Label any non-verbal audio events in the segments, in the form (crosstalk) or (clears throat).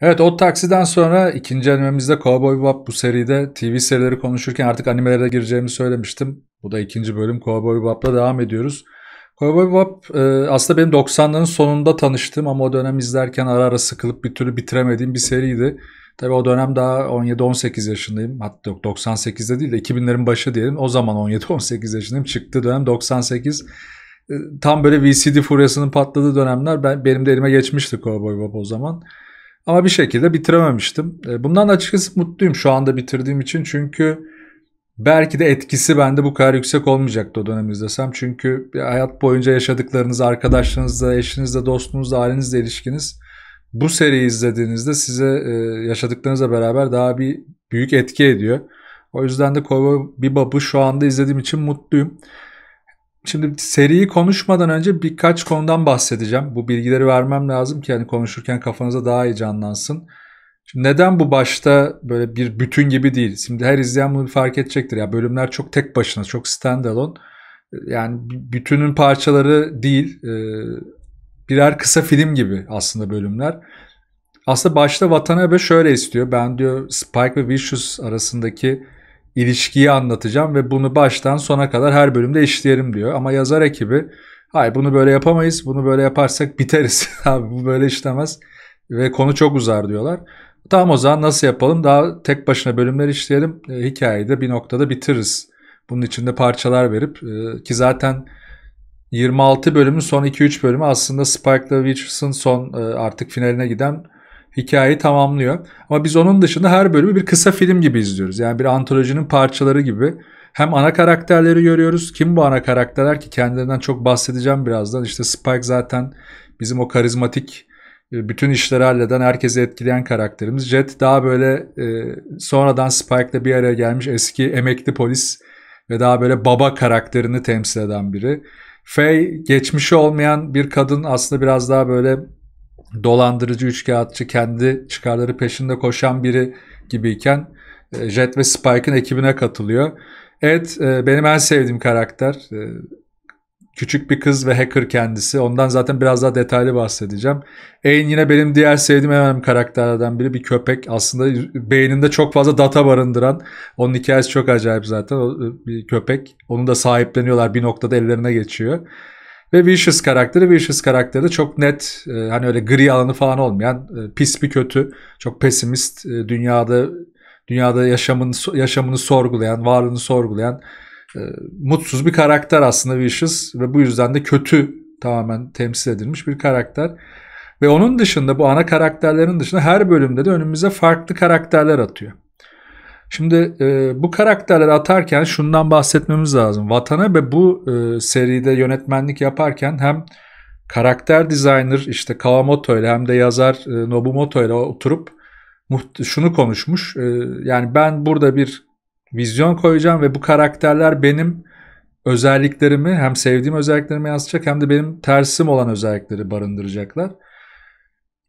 Evet o taksiden sonra ikinci animemizde Cowboy Bebop bu seride TV serileri konuşurken artık animelere gireceğimi söylemiştim. Bu da ikinci bölüm Cowboy Bebop'la devam ediyoruz. Cowboy Bebop e, aslında benim 90'ların sonunda tanıştığım ama o dönem izlerken ara ara sıkılıp bir türlü bitiremediğim bir seriydi. Tabi o dönem daha 17-18 yaşındayım. Hatta yok 98'de değil de 2000'lerin başı diyelim. O zaman 17-18 yaşındayım. Çıktı dönem 98. E, tam böyle VCD furyasının patladığı dönemler ben, benim de elime geçmişti Cowboy Bebop o zaman. Ama bir şekilde bitirememiştim. E, bundan açıkçası mutluyum şu anda bitirdiğim için. Çünkü belki de etkisi bende bu kadar yüksek olmayacaktı o dönem izlesem. Çünkü hayat boyunca yaşadıklarınız, arkadaşlarınızla, eşinizle, dostunuzla, ailenizle ilişkiniz bu seriyi izlediğinizde size e, yaşadıklarınızla beraber daha bir büyük etki ediyor. O yüzden de Cowboy Bebop'u şu anda izlediğim için mutluyum. Şimdi seriyi konuşmadan önce birkaç konudan bahsedeceğim. Bu bilgileri vermem lazım ki hani konuşurken kafanıza daha iyi canlansın. Şimdi neden bu başta böyle bir bütün gibi değil? Şimdi her izleyen bunu fark edecektir. Ya bölümler çok tek başına, çok standalone. Yani bütünün parçaları değil. E, birer kısa film gibi aslında bölümler. Aslında başta Watanabe şöyle istiyor. Ben diyor Spike ve Vicious arasındaki ilişkiyi anlatacağım ve bunu baştan sona kadar her bölümde işleyelim diyor. Ama yazar ekibi hayır bunu böyle yapamayız. Bunu böyle yaparsak biteriz. (laughs) Abi bu böyle işlemez ve konu çok uzar diyorlar. Tamam o zaman nasıl yapalım? Daha tek başına bölümler işleyelim. E, hikayeyi de bir noktada bitiririz. Bunun içinde parçalar verip e, ki zaten 26 bölümün son 2-3 bölümü aslında Spike'la Witch's'ın son e, artık finaline giden hikayeyi tamamlıyor. Ama biz onun dışında her bölümü bir kısa film gibi izliyoruz. Yani bir antolojinin parçaları gibi. Hem ana karakterleri görüyoruz. Kim bu ana karakterler ki kendilerinden çok bahsedeceğim birazdan. İşte Spike zaten bizim o karizmatik e, bütün işleri halleden, herkesi etkileyen karakterimiz. Jet daha böyle e, sonradan Spike'la bir araya gelmiş eski emekli polis ve daha böyle baba karakterini temsil eden biri. Faye geçmişi olmayan bir kadın aslında biraz daha böyle dolandırıcı, üçkağıtçı, kendi çıkarları peşinde koşan biri gibiyken e, Jet ve Spike'ın ekibine katılıyor. Evet benim en sevdiğim karakter. E, küçük bir kız ve hacker kendisi. Ondan zaten biraz daha detaylı bahsedeceğim. Ayn yine benim diğer sevdiğim en önemli karakterlerden biri. Bir köpek aslında beyninde çok fazla data barındıran. Onun hikayesi çok acayip zaten. E, bir köpek. Onu da sahipleniyorlar. Bir noktada ellerine geçiyor. Ve Vicious karakteri, Vicious karakteri çok net e, hani öyle gri alanı falan olmayan e, pis bir kötü, çok pesimist e, dünyada dünyada yaşamını yaşamını sorgulayan, varlığını sorgulayan e, mutsuz bir karakter aslında Vicious ve bu yüzden de kötü tamamen temsil edilmiş bir karakter. Ve onun dışında bu ana karakterlerin dışında her bölümde de önümüze farklı karakterler atıyor. Şimdi e, bu karakterleri atarken şundan bahsetmemiz lazım. Vatana ve bu e, seride yönetmenlik yaparken hem karakter designer işte Kawamoto ile hem de yazar e, Nobumoto ile oturup şunu konuşmuş. E, yani ben burada bir vizyon koyacağım ve bu karakterler benim özelliklerimi hem sevdiğim özelliklerimi yansıtacak hem de benim tersim olan özellikleri barındıracaklar.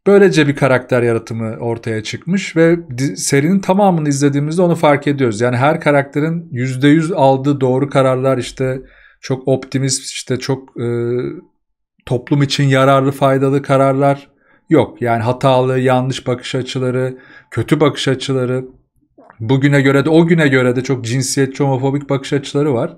Böylece bir karakter yaratımı ortaya çıkmış ve serinin tamamını izlediğimizde onu fark ediyoruz. Yani her karakterin %100 aldığı doğru kararlar işte çok optimist işte çok e, toplum için yararlı faydalı kararlar yok. Yani hatalı yanlış bakış açıları, kötü bakış açıları bugüne göre de o güne göre de çok cinsiyetçi homofobik bakış açıları var.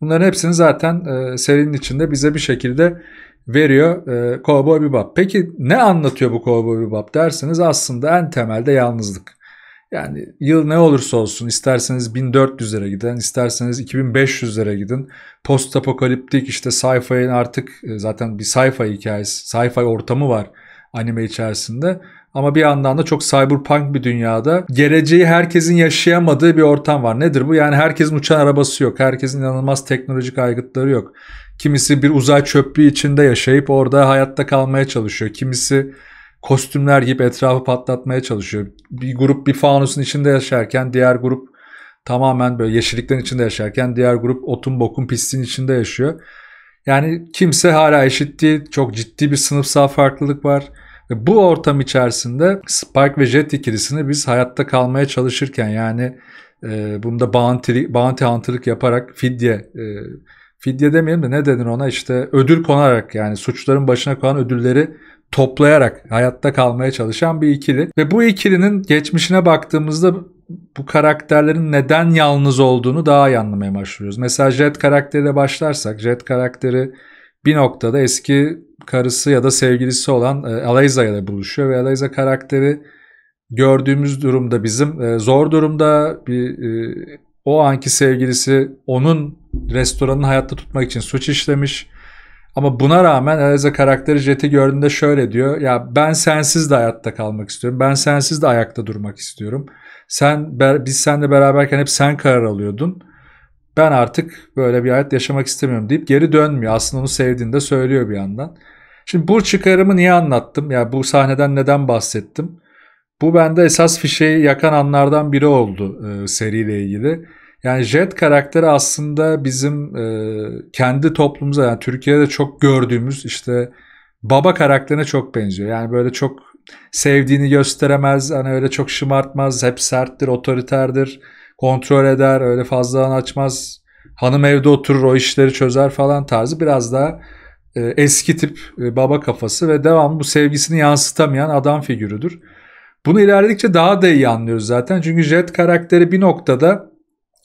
Bunların hepsini zaten e, serinin içinde bize bir şekilde veriyor e, Cowboy Bebop. Peki ne anlatıyor bu Cowboy Bebop derseniz aslında en temelde yalnızlık. Yani yıl ne olursa olsun isterseniz 1400'lere giden isterseniz 2500'lere gidin. Post apokaliptik işte sci-fi'nin artık e, zaten bir sci-fi hikayesi, sci-fi ortamı var anime içerisinde. Ama bir yandan da çok cyberpunk bir dünyada geleceği herkesin yaşayamadığı bir ortam var. Nedir bu? Yani herkesin uçan arabası yok. Herkesin inanılmaz teknolojik aygıtları yok. Kimisi bir uzay çöplüğü içinde yaşayıp orada hayatta kalmaya çalışıyor. Kimisi kostümler giyip etrafı patlatmaya çalışıyor. Bir grup bir fanusun içinde yaşarken diğer grup tamamen böyle yeşilliklerin içinde yaşarken diğer grup otun bokun pisliğin içinde yaşıyor. Yani kimse hala eşit değil. Çok ciddi bir sınıfsal farklılık var. Ve bu ortam içerisinde Spike ve Jet ikilisini biz hayatta kalmaya çalışırken yani e, bunda bounty, bounty hunter'lık yaparak fidye e, fidye demeyelim de ne dedin ona işte ödül konarak yani suçların başına konan ödülleri toplayarak hayatta kalmaya çalışan bir ikili. Ve bu ikilinin geçmişine baktığımızda bu karakterlerin neden yalnız olduğunu daha iyi anlamaya başlıyoruz. Mesela Jet karakteriyle başlarsak Jet karakteri bir noktada eski karısı ya da sevgilisi olan e, Alayza ile buluşuyor ve Alayza karakteri gördüğümüz durumda bizim e, zor durumda bir e, o anki sevgilisi onun restoranını hayatta tutmak için suç işlemiş. Ama buna rağmen Eliza karakteri Jet'i gördüğünde şöyle diyor. Ya ben sensiz de hayatta kalmak istiyorum. Ben sensiz de ayakta durmak istiyorum. Sen biz seninle beraberken hep sen karar alıyordun. Ben artık böyle bir hayat yaşamak istemiyorum deyip geri dönmüyor. Aslında onu sevdiğini de söylüyor bir yandan. Şimdi bu çıkarımı niye anlattım? Ya yani bu sahneden neden bahsettim? Bu bende esas fişeği yakan anlardan biri oldu e, seriyle ilgili. Yani Jet karakteri aslında bizim e, kendi toplumumuza yani Türkiye'de çok gördüğümüz işte baba karakterine çok benziyor. Yani böyle çok sevdiğini gösteremez, hani öyle çok şımartmaz, hep serttir, otoriterdir, kontrol eder, öyle fazla açmaz. Hanım evde oturur, o işleri çözer falan tarzı biraz daha e, eski tip e, baba kafası ve devam bu sevgisini yansıtamayan adam figürüdür. Bunu ilerledikçe daha da iyi anlıyoruz zaten. Çünkü Jet karakteri bir noktada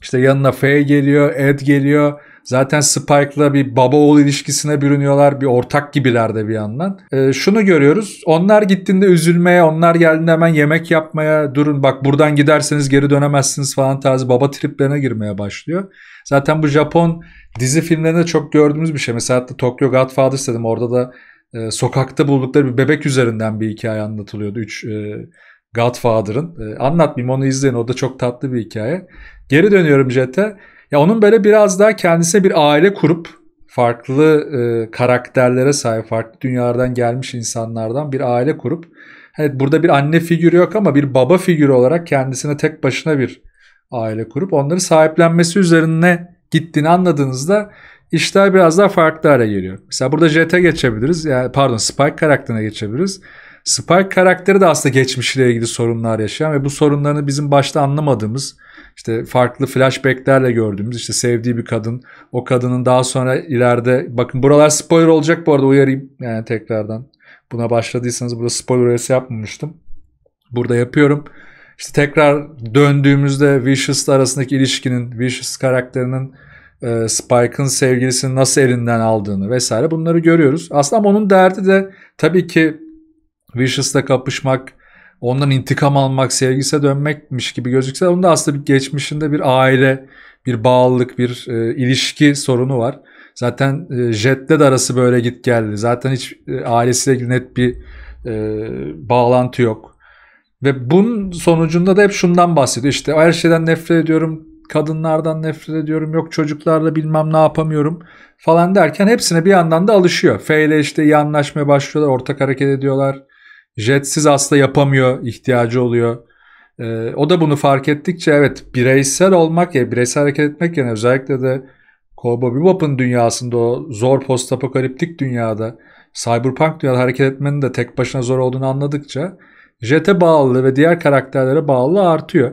işte yanına F geliyor, Ed geliyor. Zaten Spike'la bir baba oğul ilişkisine bürünüyorlar. Bir ortak gibiler de bir yandan. E, şunu görüyoruz. Onlar gittiğinde üzülmeye, onlar geldiğinde hemen yemek yapmaya, durun bak buradan giderseniz geri dönemezsiniz falan tarzı baba triplerine girmeye başlıyor. Zaten bu Japon dizi filmlerinde çok gördüğümüz bir şey. Mesela hatta Tokyo Godfathers dedim. Orada da e, sokakta buldukları bir bebek üzerinden bir hikaye anlatılıyordu. Üç e, Godfather'ın. E, anlatmayayım onu izleyin. O da çok tatlı bir hikaye. Geri dönüyorum Jet'e. Ya onun böyle biraz daha kendisine bir aile kurup farklı e, karakterlere sahip, farklı dünyalardan gelmiş insanlardan bir aile kurup evet burada bir anne figürü yok ama bir baba figürü olarak kendisine tek başına bir aile kurup onları sahiplenmesi üzerine gittiğini anladığınızda işler biraz daha farklı hale geliyor. Mesela burada JT'e geçebiliriz. Yani pardon Spike karakterine geçebiliriz. Spike karakteri de aslında geçmişle ilgili sorunlar yaşayan ve bu sorunlarını bizim başta anlamadığımız işte farklı flashbacklerle gördüğümüz işte sevdiği bir kadın o kadının daha sonra ileride bakın buralar spoiler olacak bu arada uyarayım yani tekrardan buna başladıysanız burada spoiler uyarısı yapmamıştım burada yapıyorum işte tekrar döndüğümüzde Vicious arasındaki ilişkinin Vicious karakterinin e, Spike'ın sevgilisini nasıl elinden aldığını vesaire bunları görüyoruz. Aslında onun derdi de tabii ki Vicious'la kapışmak ondan intikam almak, sevgise dönmekmiş gibi gözükse onun da aslında bir geçmişinde bir aile, bir bağlılık, bir e, ilişki sorunu var. Zaten e, Jet'le de arası böyle git geldi. Zaten hiç e, ailesiyle ilgili net bir e, bağlantı yok. Ve bunun sonucunda da hep şundan bahsediyor. İşte her şeyden nefret ediyorum, kadınlardan nefret ediyorum, yok çocuklarla bilmem ne yapamıyorum falan derken hepsine bir yandan da alışıyor. F ile işte iyi anlaşmaya başlıyorlar, ortak hareket ediyorlar. Jetsiz asla yapamıyor, ihtiyacı oluyor. E, o da bunu fark ettikçe evet bireysel olmak ya bireysel hareket etmek yani özellikle de Cowboy Bebop'un dünyasında o zor post apokaliptik dünyada Cyberpunk dünyada hareket etmenin de tek başına zor olduğunu anladıkça Jet'e bağlı ve diğer karakterlere bağlı artıyor.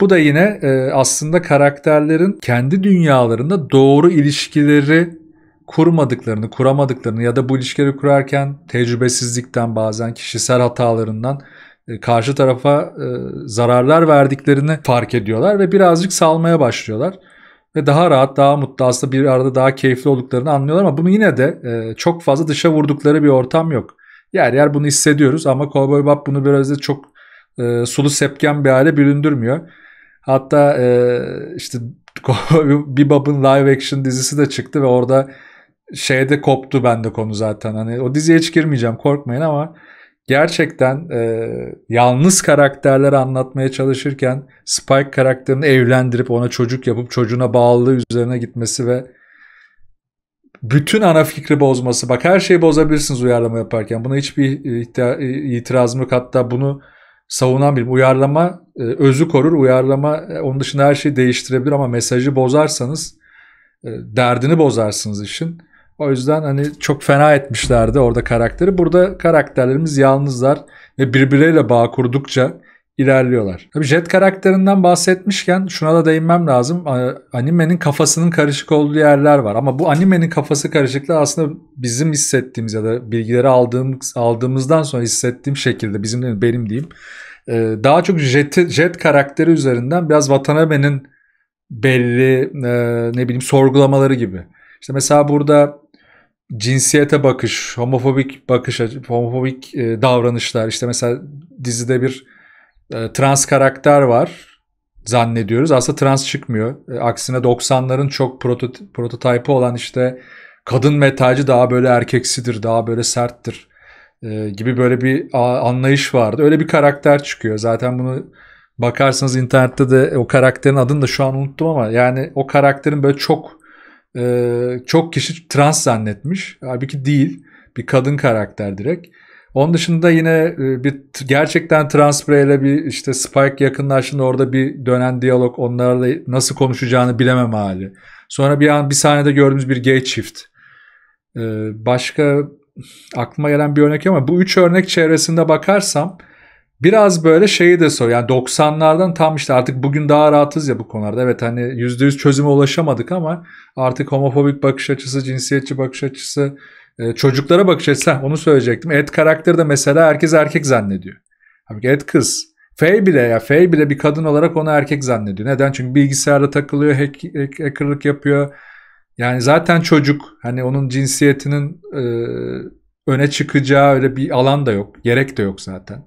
Bu da yine e, aslında karakterlerin kendi dünyalarında doğru ilişkileri kurmadıklarını, kuramadıklarını ya da bu ilişkileri kurarken tecrübesizlikten bazen kişisel hatalarından e, karşı tarafa e, zararlar verdiklerini fark ediyorlar ve birazcık salmaya başlıyorlar. Ve daha rahat, daha mutlu aslında bir arada daha keyifli olduklarını anlıyorlar ama bunu yine de e, çok fazla dışa vurdukları bir ortam yok. Yer yer bunu hissediyoruz ama Cowboy Bob bunu biraz da çok sulu sepken bir hale büründürmüyor. Hatta işte (laughs) Bebop'un live action dizisi de çıktı ve orada şeyde koptu bende konu zaten. Hani o diziye hiç girmeyeceğim korkmayın ama gerçekten e, yalnız karakterleri anlatmaya çalışırken Spike karakterini evlendirip ona çocuk yapıp çocuğuna bağlılığı üzerine gitmesi ve bütün ana fikri bozması. Bak her şeyi bozabilirsiniz uyarlama yaparken. Buna hiçbir itirazım yok. Hatta bunu savunan bir Uyarlama e, özü korur. Uyarlama e, onun dışında her şeyi değiştirebilir ama mesajı bozarsanız e, derdini bozarsınız işin. O yüzden hani çok fena etmişlerdi orada karakteri. Burada karakterlerimiz yalnızlar ve birbirleriyle bağ kurdukça ilerliyorlar. Tabii Jet karakterinden bahsetmişken şuna da değinmem lazım. Animenin kafasının karışık olduğu yerler var. Ama bu animenin kafası karışıklığı aslında bizim hissettiğimiz ya da bilgileri aldığımız, aldığımızdan sonra hissettiğim şekilde bizim değil, benim diyeyim. Ee, daha çok Jet, Jet karakteri üzerinden biraz Watanabe'nin belli e, ne bileyim sorgulamaları gibi. İşte mesela burada cinsiyete bakış, homofobik bakış, homofobik e, davranışlar. İşte mesela dizide bir e, trans karakter var zannediyoruz. Aslında trans çıkmıyor. E, aksine 90'ların çok prototip prototipi olan işte kadın metalci daha böyle erkeksidir, daha böyle serttir e, gibi böyle bir anlayış vardı. Öyle bir karakter çıkıyor. Zaten bunu bakarsanız internette de o karakterin adını da şu an unuttum ama yani o karakterin böyle çok e, çok kişi trans zannetmiş. Halbuki değil. Bir kadın karakter direkt. Onun dışında yine e, bir gerçekten trans bireyle bir işte Spike yakınlaştığında orada bir dönen diyalog onlarla nasıl konuşacağını bilemem hali. Sonra bir an bir sahnede gördüğümüz bir gay çift. Ee, başka aklıma gelen bir örnek ama bu üç örnek çevresinde bakarsam biraz böyle şeyi de sor. Yani 90'lardan tam işte artık bugün daha rahatız ya bu konularda. Evet hani %100 çözüme ulaşamadık ama artık homofobik bakış açısı, cinsiyetçi bakış açısı, e, çocuklara bakış açısı onu söyleyecektim. Ed karakteri de mesela herkes erkek zannediyor. Halbuki Ed kız. Faye bile ya Faye bile bir kadın olarak onu erkek zannediyor. Neden? Çünkü bilgisayarda takılıyor, hack, hack, hackerlık yapıyor. Yani zaten çocuk hani onun cinsiyetinin e, öne çıkacağı öyle bir alan da yok. Gerek de yok zaten.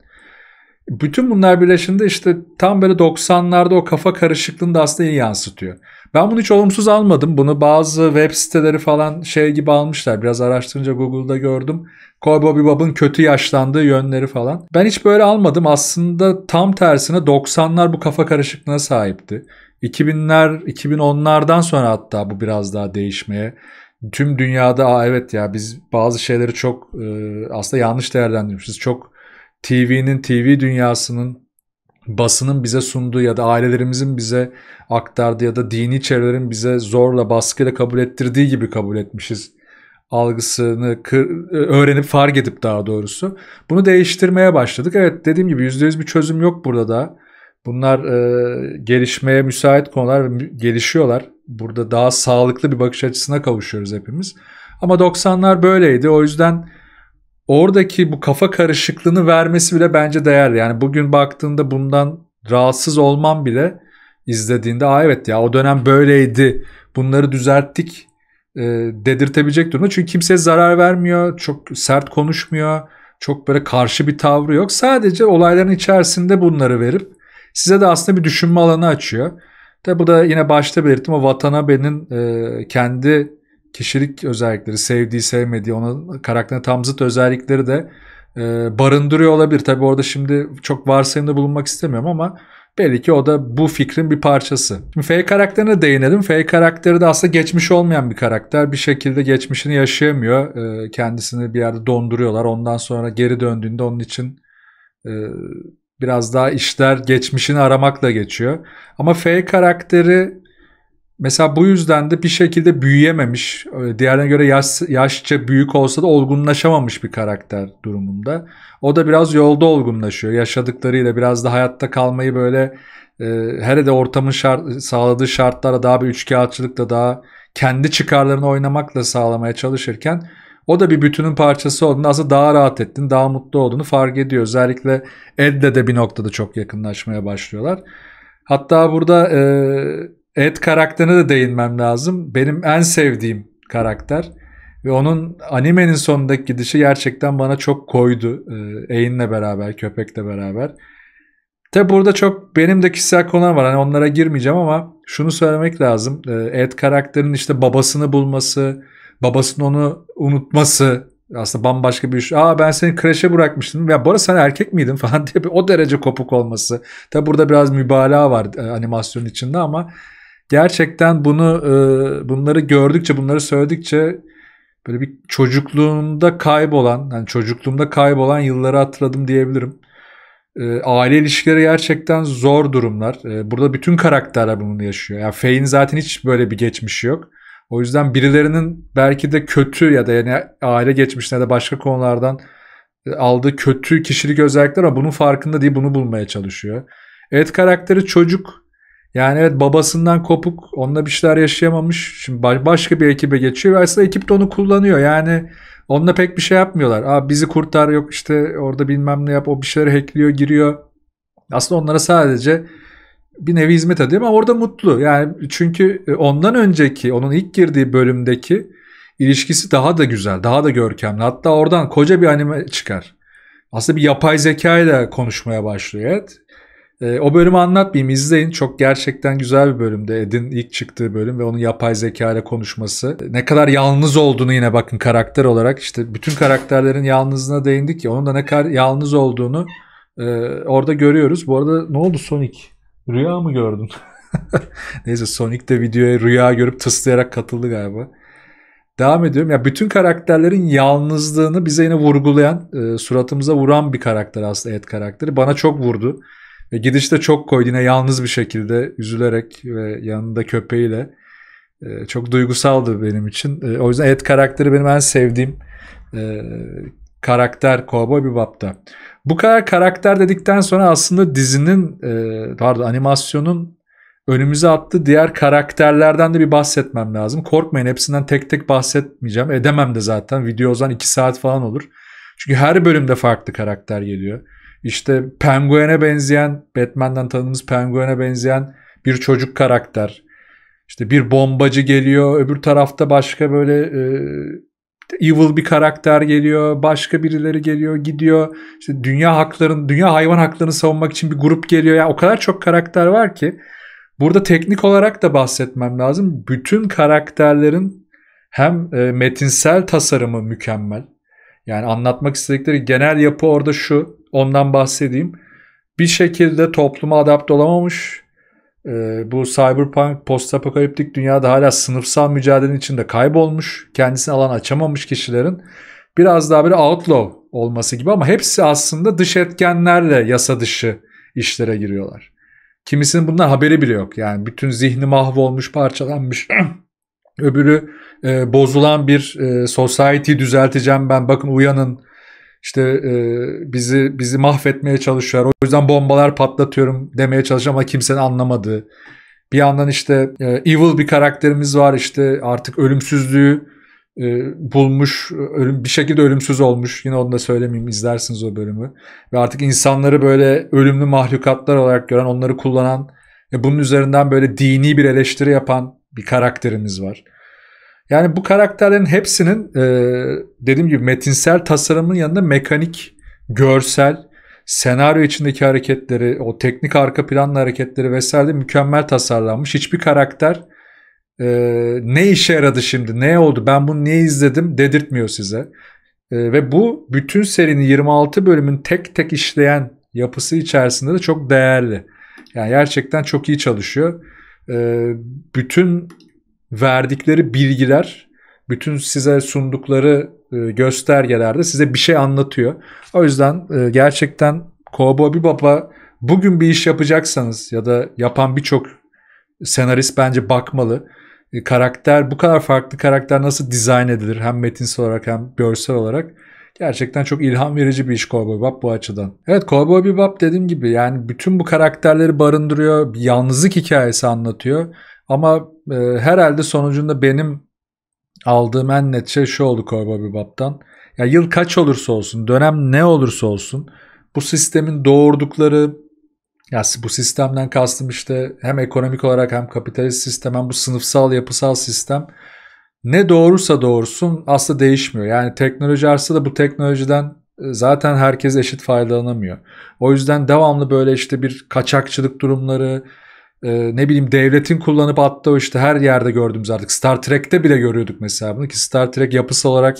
Bütün bunlar birleşinde işte tam böyle 90'larda o kafa karışıklığını da aslında iyi yansıtıyor. Ben bunu hiç olumsuz almadım. Bunu bazı web siteleri falan şey gibi almışlar. Biraz araştırınca Google'da gördüm. Cowboy Bebop'un kötü yaşlandığı yönleri falan. Ben hiç böyle almadım. Aslında tam tersine 90'lar bu kafa karışıklığına sahipti. 2000'ler, 2010'lardan sonra hatta bu biraz daha değişmeye tüm dünyada Aa, evet ya biz bazı şeyleri çok e, aslında yanlış değerlendirmişiz. Çok TV'nin, TV dünyasının, basının bize sunduğu ya da ailelerimizin bize aktardığı ya da dini çevrelerin bize zorla baskıyla kabul ettirdiği gibi kabul etmişiz algısını kır, e, öğrenip fark edip daha doğrusu bunu değiştirmeye başladık. Evet dediğim gibi %100 bir çözüm yok burada da. Bunlar e, gelişmeye müsait konular ve gelişiyorlar. Burada daha sağlıklı bir bakış açısına kavuşuyoruz hepimiz. Ama 90'lar böyleydi. O yüzden oradaki bu kafa karışıklığını vermesi bile bence değerli. Yani bugün baktığında bundan rahatsız olmam bile izlediğinde aa evet ya o dönem böyleydi bunları düzelttik e, dedirtebilecek durumda. Çünkü kimseye zarar vermiyor, çok sert konuşmuyor, çok böyle karşı bir tavrı yok. Sadece olayların içerisinde bunları verip size de aslında bir düşünme alanı açıyor. Tabi bu da yine başta belirttim o vatana e, kendi kişilik özellikleri, sevdiği, sevmediği, onun karakterine tam zıt özellikleri de e, barındırıyor olabilir. Tabi orada şimdi çok varsayımda bulunmak istemiyorum ama belli ki o da bu fikrin bir parçası. Şimdi F karakterine değinelim. F karakteri de aslında geçmiş olmayan bir karakter. Bir şekilde geçmişini yaşayamıyor. E, kendisini bir yerde donduruyorlar. Ondan sonra geri döndüğünde onun için e, biraz daha işler geçmişini aramakla geçiyor. Ama F karakteri Mesela bu yüzden de bir şekilde büyüyememiş, diğerine göre yaş, yaşça büyük olsa da olgunlaşamamış bir karakter durumunda. O da biraz yolda olgunlaşıyor. Yaşadıklarıyla biraz da hayatta kalmayı böyle e, hele de ortamın şart, sağladığı şartlara daha bir üçkağıtçılıkla daha kendi çıkarlarını oynamakla sağlamaya çalışırken o da bir bütünün parçası olduğunda aslında daha rahat ettiğini, daha mutlu olduğunu fark ediyor. Özellikle Ed'le de bir noktada çok yakınlaşmaya başlıyorlar. Hatta burada e, Ed karakterine de değinmem lazım. Benim en sevdiğim karakter. Ve onun animenin sonundaki gidişi gerçekten bana çok koydu. E, beraber, köpekle beraber. Tabi burada çok benim de kişisel konular var. Hani onlara girmeyeceğim ama şunu söylemek lazım. E, Ed karakterinin işte babasını bulması, babasının onu unutması aslında bambaşka bir iş. Aa ben seni kreşe bırakmıştım. Ya bu arada sen erkek miydin (laughs) falan diye o derece kopuk olması. Tabi burada biraz mübalağa var e, animasyonun içinde ama gerçekten bunu e, bunları gördükçe bunları söyledikçe böyle bir çocukluğumda kaybolan yani çocukluğumda kaybolan yılları hatırladım diyebilirim. E, aile ilişkileri gerçekten zor durumlar. E, burada bütün karakterler bunu yaşıyor. Yani Faye'in zaten hiç böyle bir geçmişi yok. O yüzden birilerinin belki de kötü ya da yani aile geçmişine de başka konulardan e, aldığı kötü kişilik özellikler ama bunun farkında değil bunu bulmaya çalışıyor. Ed karakteri çocuk yani evet babasından kopuk, onunla bir şeyler yaşayamamış. Şimdi başka bir ekibe geçiyor ve aslında ekip de onu kullanıyor. Yani onunla pek bir şey yapmıyorlar. Aa bizi kurtar yok işte orada bilmem ne yap o bir şeyler hackliyor giriyor. Aslında onlara sadece bir nevi hizmet ediyor ama orada mutlu. Yani çünkü e, ondan önceki onun ilk girdiği bölümdeki ilişkisi daha da güzel, daha da görkemli. Hatta oradan koca bir anime çıkar. Aslında bir yapay zeka ile konuşmaya başlıyor. Evet. E, o bölümü anlatmayayım izleyin. Çok gerçekten güzel bir bölümde. Ed'in ilk çıktığı bölüm ve onun yapay zeka ile konuşması. Ee, ne kadar yalnız olduğunu yine bakın karakter olarak. işte bütün karakterlerin yalnızlığına değindik ya. Onun da ne kadar yalnız olduğunu e, orada görüyoruz. Bu arada ne oldu Sonic? Rüya mı gördün? (laughs) Neyse Sonic de videoya rüya görüp tıslayarak katıldı galiba. Devam ediyorum. Ya bütün karakterlerin yalnızlığını bize yine vurgulayan, e, suratımıza vuran bir karakter aslında Ed karakteri. Bana çok vurdu. Ve gidişte çok koydu yine yalnız bir şekilde üzülerek ve yanında köpeğiyle. E, çok duygusaldı benim için. E, o yüzden Ed karakteri benim en sevdiğim e, karakter Cowboy Bebop'ta. Bu kadar karakter dedikten sonra aslında dizinin e, pardon animasyonun önümüze attığı diğer karakterlerden de bir bahsetmem lazım. Korkmayın hepsinden tek tek bahsetmeyeceğim. Edemem de zaten. Video o zaman 2 saat falan olur. Çünkü her bölümde farklı karakter geliyor. İşte penguene benzeyen, Batman'dan tanıdığımız penguene benzeyen bir çocuk karakter. İşte bir bombacı geliyor, öbür tarafta başka böyle e, evil bir karakter geliyor, başka birileri geliyor, gidiyor. İşte dünya hakların, dünya hayvan haklarını savunmak için bir grup geliyor. Ya yani o kadar çok karakter var ki burada teknik olarak da bahsetmem lazım. Bütün karakterlerin hem e, metinsel tasarımı mükemmel. Yani anlatmak istedikleri genel yapı orada şu Ondan bahsedeyim. Bir şekilde topluma adapte olamamış. Ee, bu cyberpunk postapokaliptik dünyada hala sınıfsal mücadelenin içinde kaybolmuş. Kendisini alan açamamış kişilerin. Biraz daha bir outlaw olması gibi ama hepsi aslında dış etkenlerle yasa dışı işlere giriyorlar. Kimisinin bundan haberi bile yok. Yani bütün zihni mahvolmuş, parçalanmış. (clears throat) Öbürü e, bozulan bir e, society düzelteceğim ben bakın uyanın işte e, bizi bizi mahvetmeye çalışıyor. O yüzden bombalar patlatıyorum demeye çalışıyorum ama kimsenin anlamadığı. Bir yandan işte e, evil bir karakterimiz var işte artık ölümsüzlüğü e, bulmuş, ölüm, bir şekilde ölümsüz olmuş. Yine onu da söylemeyeyim izlersiniz o bölümü. Ve artık insanları böyle ölümlü mahlukatlar olarak gören, onları kullanan ve bunun üzerinden böyle dini bir eleştiri yapan bir karakterimiz var. Yani bu karakterlerin hepsinin e, dediğim gibi metinsel tasarımın yanında mekanik, görsel, senaryo içindeki hareketleri, o teknik arka planlı hareketleri vesaire de mükemmel tasarlanmış. Hiçbir karakter e, ne işe yaradı şimdi, ne oldu, ben bunu niye izledim dedirtmiyor size. E, ve bu bütün serinin 26 bölümün tek tek işleyen yapısı içerisinde de çok değerli. Yani gerçekten çok iyi çalışıyor. E, bütün verdikleri bilgiler bütün size sundukları e, göstergelerde size bir şey anlatıyor. O yüzden e, gerçekten Cowboy Bebop'a bugün bir iş yapacaksanız ya da yapan birçok senarist bence bakmalı. E, karakter bu kadar farklı karakter nasıl dizayn edilir hem metinsel olarak hem görsel olarak. Gerçekten çok ilham verici bir iş Cowboy Bebop bu açıdan. Evet Cowboy Bebop dediğim gibi yani bütün bu karakterleri barındırıyor. Bir yalnızlık hikayesi anlatıyor. Ama e, herhalde sonucunda benim aldığım en net şey şu oldu Korba Bibap'tan. Ya yıl kaç olursa olsun, dönem ne olursa olsun bu sistemin doğurdukları ya bu sistemden kastım işte hem ekonomik olarak hem kapitalist sistem hem bu sınıfsal yapısal sistem ne doğrusa doğrusun aslında değişmiyor. Yani teknoloji artsa da bu teknolojiden e, zaten herkes eşit faydalanamıyor. O yüzden devamlı böyle işte bir kaçakçılık durumları, e, ne bileyim devletin kullanıp attığı işte her yerde gördüğümüz artık Star Trek'te bile görüyorduk mesela bunu ki Star Trek yapısı olarak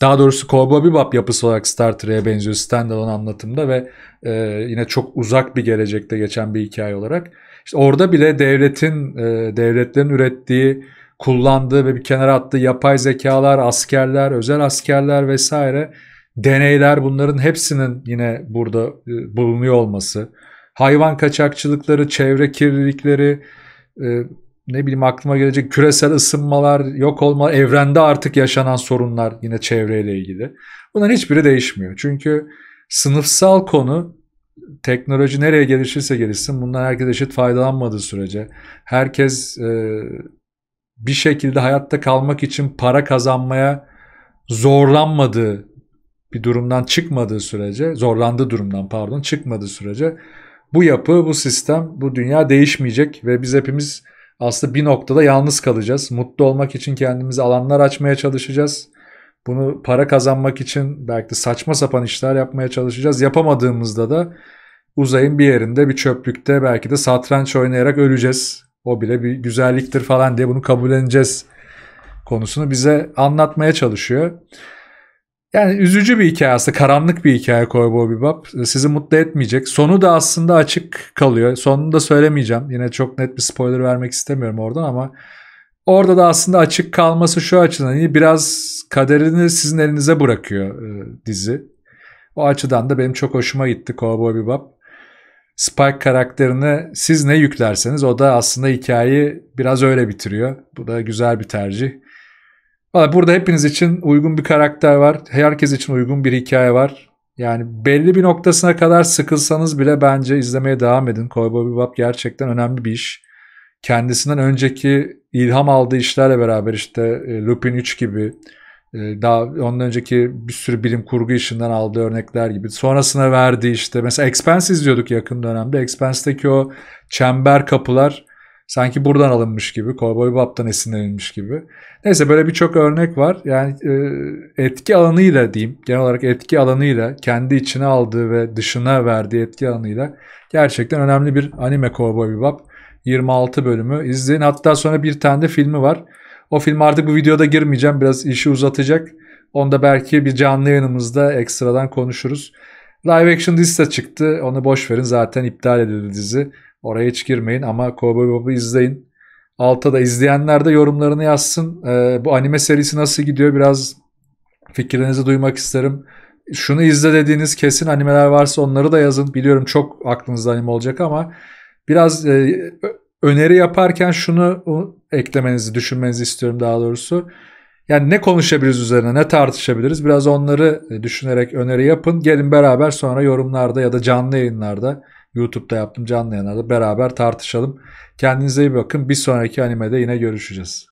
daha doğrusu Cowboy Bebop yapısı olarak Star Trek'e benziyor standalone anlatımda ve e, yine çok uzak bir gelecekte geçen bir hikaye olarak. İşte orada bile devletin e, devletlerin ürettiği, kullandığı ve bir kenara attığı yapay zekalar, askerler, özel askerler vesaire deneyler bunların hepsinin yine burada e, bulunuyor olması hayvan kaçakçılıkları, çevre kirlilikleri, e, ne bileyim aklıma gelecek küresel ısınmalar, yok olma, evrende artık yaşanan sorunlar yine çevreyle ilgili. Bunların hiçbiri değişmiyor. Çünkü sınıfsal konu teknoloji nereye gelişirse gelişsin bundan herkes eşit faydalanmadığı sürece herkes e, bir şekilde hayatta kalmak için para kazanmaya zorlanmadığı bir durumdan çıkmadığı sürece zorlandığı durumdan pardon çıkmadığı sürece bu yapı, bu sistem, bu dünya değişmeyecek ve biz hepimiz aslında bir noktada yalnız kalacağız. Mutlu olmak için kendimize alanlar açmaya çalışacağız. Bunu para kazanmak için belki de saçma sapan işler yapmaya çalışacağız. Yapamadığımızda da uzayın bir yerinde bir çöplükte belki de satranç oynayarak öleceğiz. O bile bir güzelliktir falan diye bunu kabulleneceğiz konusunu bize anlatmaya çalışıyor. Yani üzücü bir hikaye aslında. Karanlık bir hikaye Cowboy Bebop. Sizi mutlu etmeyecek. Sonu da aslında açık kalıyor. Sonunu da söylemeyeceğim. Yine çok net bir spoiler vermek istemiyorum oradan ama orada da aslında açık kalması şu açıdan iyi. Biraz kaderini sizin elinize bırakıyor e, dizi. O açıdan da benim çok hoşuma gitti Cowboy Bebop. Spike karakterini siz ne yüklerseniz o da aslında hikayeyi biraz öyle bitiriyor. Bu da güzel bir tercih. Valla burada hepiniz için uygun bir karakter var. Herkes için uygun bir hikaye var. Yani belli bir noktasına kadar sıkılsanız bile bence izlemeye devam edin. Cowboy Bebop gerçekten önemli bir iş. Kendisinden önceki ilham aldığı işlerle beraber işte e, Lupin 3 gibi e, daha ondan önceki bir sürü bilim kurgu işinden aldığı örnekler gibi. Sonrasına verdiği işte mesela Expanse izliyorduk yakın dönemde. Expanse'deki o çember kapılar sanki buradan alınmış gibi, Cowboy Bob'tan esinlenilmiş gibi. Neyse böyle birçok örnek var. Yani e, etki alanıyla diyeyim, genel olarak etki alanıyla, kendi içine aldığı ve dışına verdiği etki alanıyla gerçekten önemli bir anime Cowboy Bob. 26 bölümü izleyin. Hatta sonra bir tane de filmi var. O film artık bu videoda girmeyeceğim. Biraz işi uzatacak. Onda belki bir canlı yayınımızda ekstradan konuşuruz. Live action dizisi de çıktı. Onu boş verin zaten iptal edildi dizi. Oraya hiç girmeyin ama Cowboy Bebop'u izleyin. Altta da izleyenler de yorumlarını yazsın. Ee, bu anime serisi nasıl gidiyor biraz fikirlerinizi duymak isterim. Şunu izle dediğiniz kesin animeler varsa onları da yazın. Biliyorum çok aklınızda anime olacak ama biraz e, öneri yaparken şunu eklemenizi, düşünmenizi istiyorum daha doğrusu. Yani ne konuşabiliriz üzerine, ne tartışabiliriz? Biraz onları düşünerek öneri yapın. Gelin beraber sonra yorumlarda ya da canlı yayınlarda YouTube'da yaptım canlı yayınlarda beraber tartışalım. Kendinize iyi bakın. Bir sonraki animede yine görüşeceğiz.